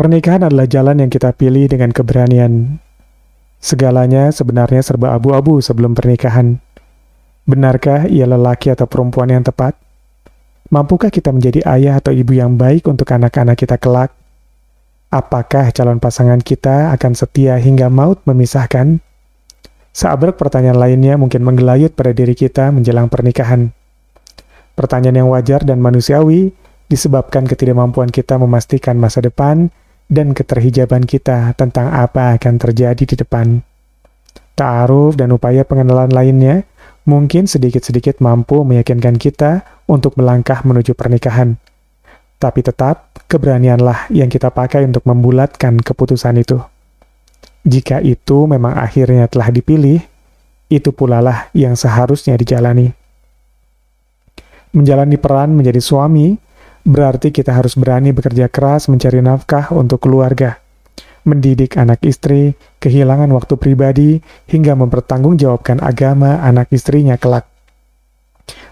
Pernikahan adalah jalan yang kita pilih dengan keberanian. Segalanya sebenarnya serba abu-abu sebelum pernikahan. Benarkah ia lelaki atau perempuan yang tepat? Mampukah kita menjadi ayah atau ibu yang baik untuk anak-anak kita kelak? Apakah calon pasangan kita akan setia hingga maut memisahkan? Seabrek pertanyaan lainnya mungkin menggelayut pada diri kita menjelang pernikahan. Pertanyaan yang wajar dan manusiawi disebabkan ketidakmampuan kita memastikan masa depan dan keterhijaban kita tentang apa akan terjadi di depan. Ta'aruf dan upaya pengenalan lainnya mungkin sedikit-sedikit mampu meyakinkan kita untuk melangkah menuju pernikahan. Tapi tetap, keberanianlah yang kita pakai untuk membulatkan keputusan itu. Jika itu memang akhirnya telah dipilih, itu pula lah yang seharusnya dijalani. Menjalani peran menjadi suami berarti kita harus berani bekerja keras mencari nafkah untuk keluarga, mendidik anak istri, kehilangan waktu pribadi, hingga mempertanggungjawabkan agama anak istrinya kelak.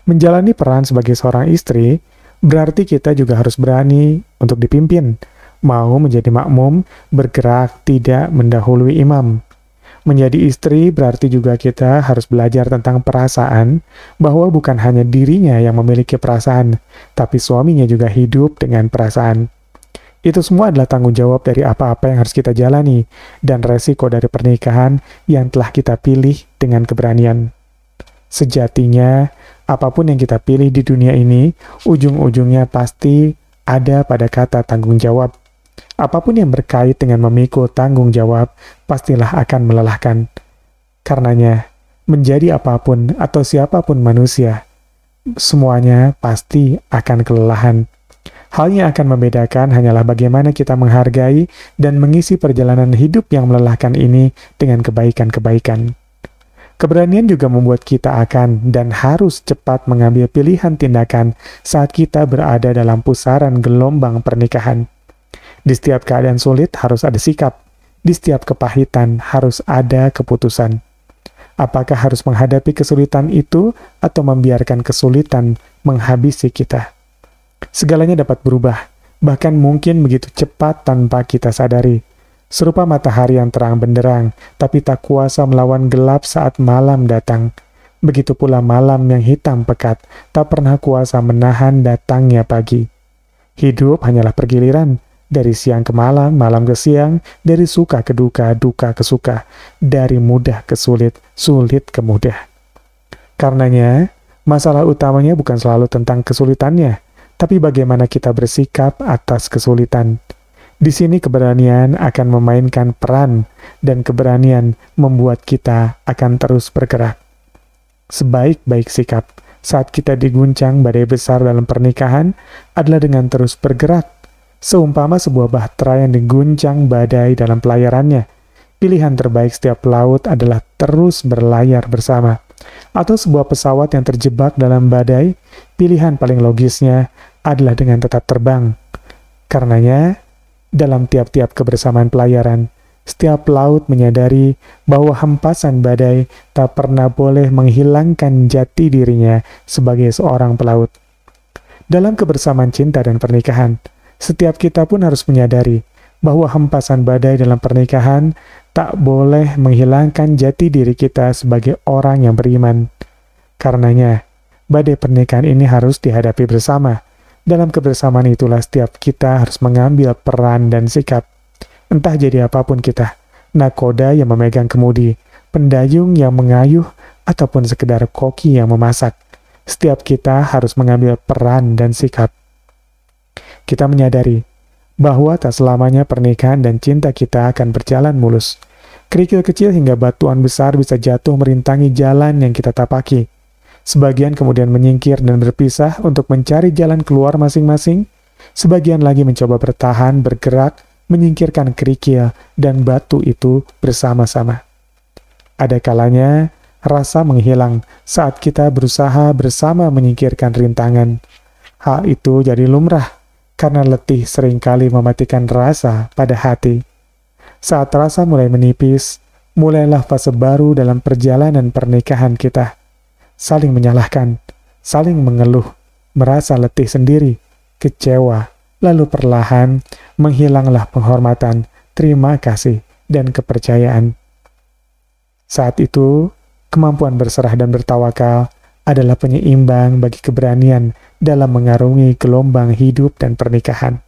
Menjalani peran sebagai seorang istri, berarti kita juga harus berani untuk dipimpin, mau menjadi makmum, bergerak tidak mendahului imam. Menjadi istri berarti juga kita harus belajar tentang perasaan, bahwa bukan hanya dirinya yang memiliki perasaan, tapi suaminya juga hidup dengan perasaan. Itu semua adalah tanggung jawab dari apa-apa yang harus kita jalani dan resiko dari pernikahan yang telah kita pilih dengan keberanian. Sejatinya, apapun yang kita pilih di dunia ini, ujung-ujungnya pasti ada pada kata tanggung jawab. Apapun yang berkait dengan memikul tanggung jawab pastilah akan melelahkan. Karenanya, menjadi apapun atau siapapun manusia, semuanya pasti akan kelelahan. Hal yang akan membedakan hanyalah bagaimana kita menghargai dan mengisi perjalanan hidup yang melelahkan ini dengan kebaikan-kebaikan. Keberanian juga membuat kita akan dan harus cepat mengambil pilihan tindakan saat kita berada dalam pusaran gelombang pernikahan. Di setiap keadaan sulit harus ada sikap. Di setiap kepahitan harus ada keputusan. Apakah harus menghadapi kesulitan itu atau membiarkan kesulitan menghabisi kita? Segalanya dapat berubah, bahkan mungkin begitu cepat tanpa kita sadari. Serupa matahari yang terang benderang, tapi tak kuasa melawan gelap saat malam datang. Begitu pula malam yang hitam pekat, tak pernah kuasa menahan datangnya pagi. Hidup hanyalah pergiliran, dari siang ke malam, malam ke siang, dari suka ke duka, duka ke suka, dari mudah ke sulit, sulit ke mudah. Karenanya, masalah utamanya bukan selalu tentang kesulitannya, tapi bagaimana kita bersikap atas kesulitan. Di sini keberanian akan memainkan peran dan keberanian membuat kita akan terus bergerak. Sebaik-baik sikap saat kita diguncang badai besar dalam pernikahan adalah dengan terus bergerak seumpama sebuah bahtera yang diguncang badai dalam pelayarannya. Pilihan terbaik setiap pelaut adalah terus berlayar bersama. Atau sebuah pesawat yang terjebak dalam badai, pilihan paling logisnya adalah dengan tetap terbang. Karenanya, dalam tiap-tiap kebersamaan pelayaran, setiap pelaut menyadari bahwa hempasan badai tak pernah boleh menghilangkan jati dirinya sebagai seorang pelaut. Dalam kebersamaan cinta dan pernikahan, setiap kita pun harus menyadari bahwa hempasan badai dalam pernikahan tak boleh menghilangkan jati diri kita sebagai orang yang beriman. Karenanya, badai pernikahan ini harus dihadapi bersama. Dalam kebersamaan itulah setiap kita harus mengambil peran dan sikap. Entah jadi apapun kita, nakoda yang memegang kemudi, pendayung yang mengayuh, ataupun sekedar koki yang memasak. Setiap kita harus mengambil peran dan sikap kita menyadari bahwa tak selamanya pernikahan dan cinta kita akan berjalan mulus. Kerikil kecil hingga batuan besar bisa jatuh merintangi jalan yang kita tapaki. Sebagian kemudian menyingkir dan berpisah untuk mencari jalan keluar masing-masing. Sebagian lagi mencoba bertahan, bergerak, menyingkirkan kerikil dan batu itu bersama-sama. Ada kalanya rasa menghilang saat kita berusaha bersama menyingkirkan rintangan. Hal itu jadi lumrah karena letih seringkali mematikan rasa pada hati. Saat rasa mulai menipis, mulailah fase baru dalam perjalanan pernikahan kita. Saling menyalahkan, saling mengeluh, merasa letih sendiri, kecewa, lalu perlahan menghilanglah penghormatan, terima kasih, dan kepercayaan. Saat itu, kemampuan berserah dan bertawakal adalah penyeimbang bagi keberanian dalam mengarungi gelombang hidup dan pernikahan.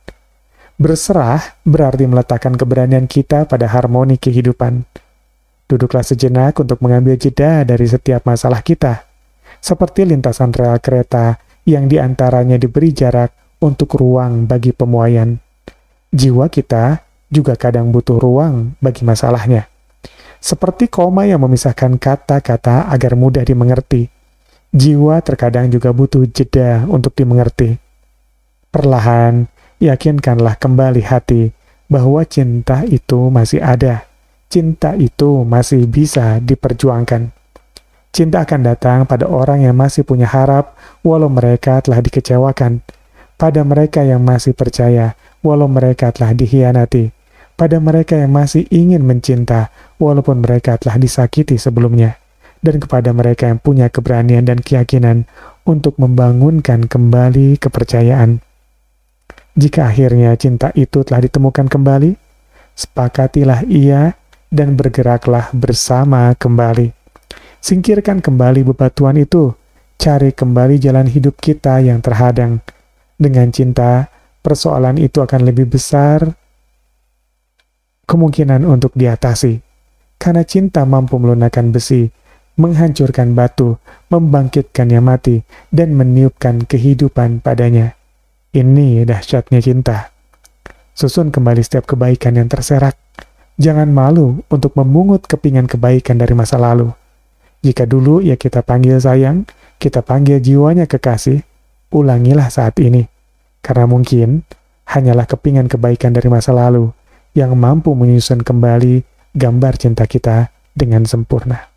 Berserah berarti meletakkan keberanian kita pada harmoni kehidupan. Duduklah sejenak untuk mengambil jeda dari setiap masalah kita, seperti lintasan rel kereta yang diantaranya diberi jarak untuk ruang bagi pemuaian. Jiwa kita juga kadang butuh ruang bagi masalahnya. Seperti koma yang memisahkan kata-kata agar mudah dimengerti jiwa terkadang juga butuh jeda untuk dimengerti. Perlahan, yakinkanlah kembali hati bahwa cinta itu masih ada. Cinta itu masih bisa diperjuangkan. Cinta akan datang pada orang yang masih punya harap, walau mereka telah dikecewakan, pada mereka yang masih percaya, walau mereka telah dihianati, pada mereka yang masih ingin mencinta, walaupun mereka telah disakiti sebelumnya dan kepada mereka yang punya keberanian dan keyakinan untuk membangunkan kembali kepercayaan. Jika akhirnya cinta itu telah ditemukan kembali, sepakatilah ia dan bergeraklah bersama kembali. Singkirkan kembali bebatuan itu, cari kembali jalan hidup kita yang terhadang. Dengan cinta, persoalan itu akan lebih besar kemungkinan untuk diatasi. Karena cinta mampu melunakkan besi, menghancurkan batu, membangkitkan yang mati, dan meniupkan kehidupan padanya. Ini dahsyatnya cinta. Susun kembali setiap kebaikan yang terserak. Jangan malu untuk memungut kepingan kebaikan dari masa lalu. Jika dulu ya kita panggil sayang, kita panggil jiwanya kekasih, ulangilah saat ini. Karena mungkin hanyalah kepingan kebaikan dari masa lalu yang mampu menyusun kembali gambar cinta kita dengan sempurna.